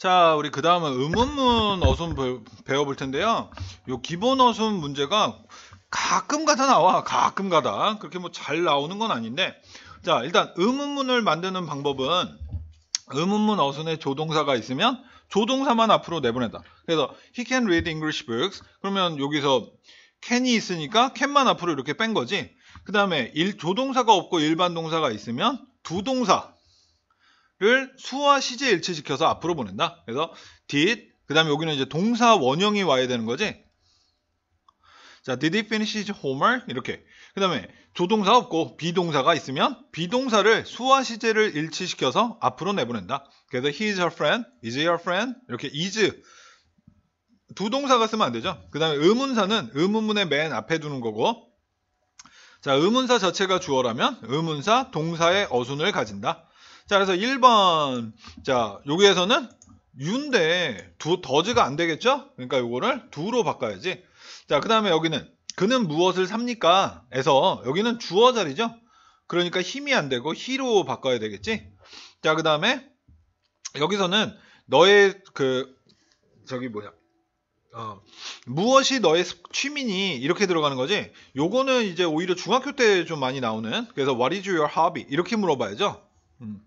자, 우리 그 다음은 음운문 어순 배워볼 텐데요. 요 기본 어순 문제가 가끔 가다 나와. 가끔 가다. 그렇게 뭐 잘 나오는 건 아닌데. 자, 일단 음운문을 만드는 방법은 음운문 어순에 조동사가 있으면 조동사만 앞으로 내보낸다. 그래서 he can read English books. 그러면 여기서 can이 있으니까 can만 앞으로 이렇게 뺀 거지. 그 다음에 조동사가 없고 일반 동사가 있으면 두 동사 를 수와 시제 일치시켜서 앞으로 보낸다. 그래서 did 그 다음에 여기는 이제 동사 원형이 와야 되는 거지. 자, did he finish his homework? 이렇게. 그 다음에 조동사 없고 비동사가 있으면 비동사를 수와 시제를 일치시켜서 앞으로 내보낸다. 그래서 he is her friend, is he your friend? 이렇게 is 두 동사가 쓰면 안 되죠. 그 다음에 의문사는 의문문의 맨 앞에 두는 거고 자, 의문사 자체가 주어라면 의문사 동사의 어순을 가진다. 자, 그래서 1번. 자, 여기에서는 유인데 두, 더즈가 안 되겠죠? 그러니까 요거를 두로 바꿔야지. 자, 그 다음에 여기는 그는 무엇을 삽니까? 에서 여기는 주어 자리죠? 그러니까 힘이 안 되고 히로 바꿔야 되겠지? 자, 그 다음에 여기서는 너의 그 저기 뭐야 어, 무엇이 너의 취미니 이렇게 들어가는 거지 요거는 이제 오히려 중학교 때 좀 많이 나오는 그래서 what is your hobby 이렇게 물어봐야죠 음.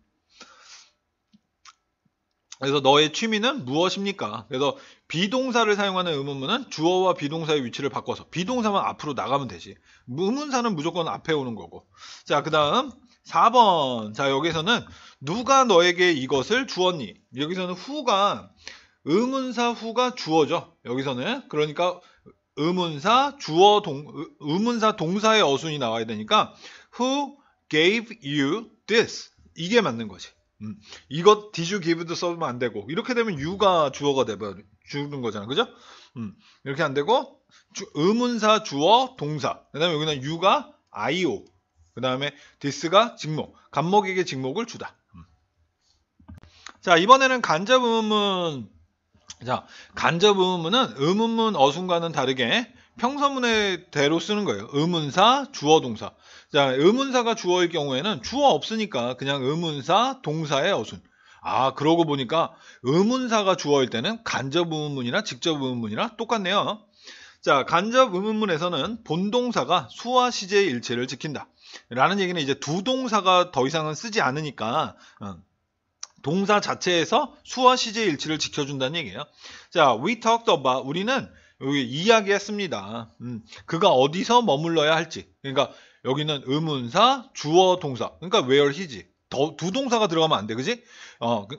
그래서 너의 취미는 무엇입니까? 그래서 비동사를 사용하는 의문문은 주어와 비동사의 위치를 바꿔서 비동사만 앞으로 나가면 되지. 의문사는 무조건 앞에 오는 거고. 자, 그 다음 4번. 자, 여기서는 누가 너에게 이것을 주었니? 여기서는 후가 의문사 후가 주어죠. 여기서는 그러니까 의문사 주어 동 의문사 동사의 어순이 나와야 되니까 who gave you this 이게 맞는 거지. 음, 이것 디주 기브도 써면 안 되고 이렇게 되면 유가 주어가 돼버 주는 거잖아, 그죠? 음, 이렇게 안 되고 주, 의문사 주어 동사. 그다음에 여기는 유가 아이오. 그다음에 디스가 직목. 간목에게 직목을 주다. 음. 자 이번에는 간접 의문. 문자 간접 의문은 문 의문문 어순과는 다르게 평서문해대로 쓰는 거예요. 의문사, 주어, 동사. 자, 의문사가 주어일 경우에는 주어 없으니까 그냥 의문사, 동사의 어순. 아, 그러고 보니까 의문사가 주어일 때는 간접 의문문이나 직접 의문문이나 똑같네요. 자, 간접 의문문에서는 본동사가 수와 시제의 일체를 지킨다. 라는 얘기는 이제 두 동사가 더 이상은 쓰지 않으니까 어, 동사 자체에서 수와 시제 의 일치를 지켜준다는 얘기예요. 자, we talked about 우리는 여기 이야기했습니다. 음, 그가 어디서 머물러야 할지. 그러니까 여기는 의문사, 주어 동사. 그러니까 where he지. 더, 두 동사가 들어가면 안 돼, 그지? 어, 그,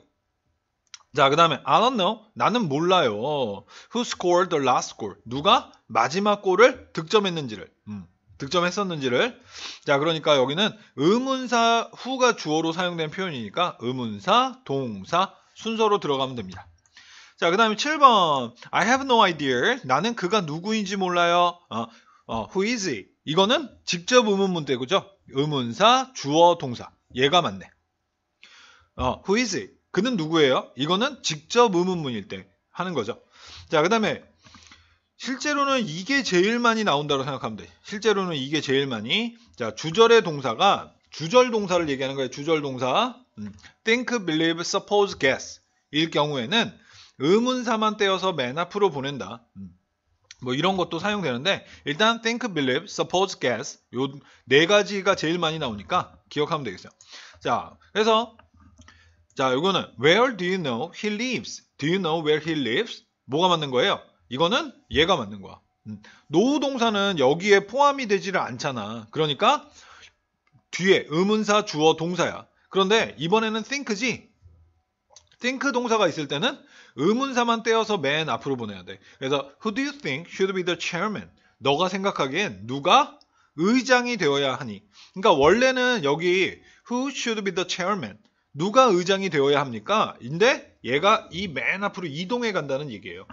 자, 그 다음에 I don't know. 나는 몰라요. Who scored the last goal? 누가 마지막 골을 득점했는지를. 음, 득점했었는지를. 자, 그러니까 여기는 의문사 후가 주어로 사용된 표현이니까 의문사, 동사 순서로 들어가면 됩니다. 자, 그 다음에 7번. I have no idea. 나는 그가 누구인지 몰라요. 어, 어, who is he? 이거는 직접 의문 문제, 그죠? 의문사, 주어, 동사. 얘가 맞네. 어, who is he? 그는 누구예요? 이거는 직접 의문문일 때 하는 거죠. 자, 그 다음에 실제로는 이게 제일 많이 나온다고 생각하면 돼. 실제로는 이게 제일 많이. 자, 주절의 동사가 주절 동사를 얘기하는 거예요. 주절 동사. 음, think, believe, suppose, guess. 일 경우에는 의문사만 떼어서 맨 앞으로 보낸다. 음. 뭐 이런 것도 사용되는데 일단 think, believe, suppose, guess 요 네 가지가 제일 많이 나오니까 기억하면 되겠어요. 자, 그래서 자, 이거는 where do you know he lives? do you know where he lives? 뭐가 맞는 거예요? 이거는 얘가 맞는 거야. 음. 노우 동사는 여기에 포함이 되지를 않잖아. 그러니까 뒤에 의문사 주어 동사야. 그런데 이번에는 think지 think 동사가 있을 때는 의문사만 떼어서 맨 앞으로 보내야 돼. 그래서 who do you think should be the chairman? 너가 생각하기엔 누가 의장이 되어야 하니? 그러니까 원래는 여기 who should be the chairman? 누가 의장이 되어야 합니까? 인데 얘가 이 맨 앞으로 이동해 간다는 얘기예요.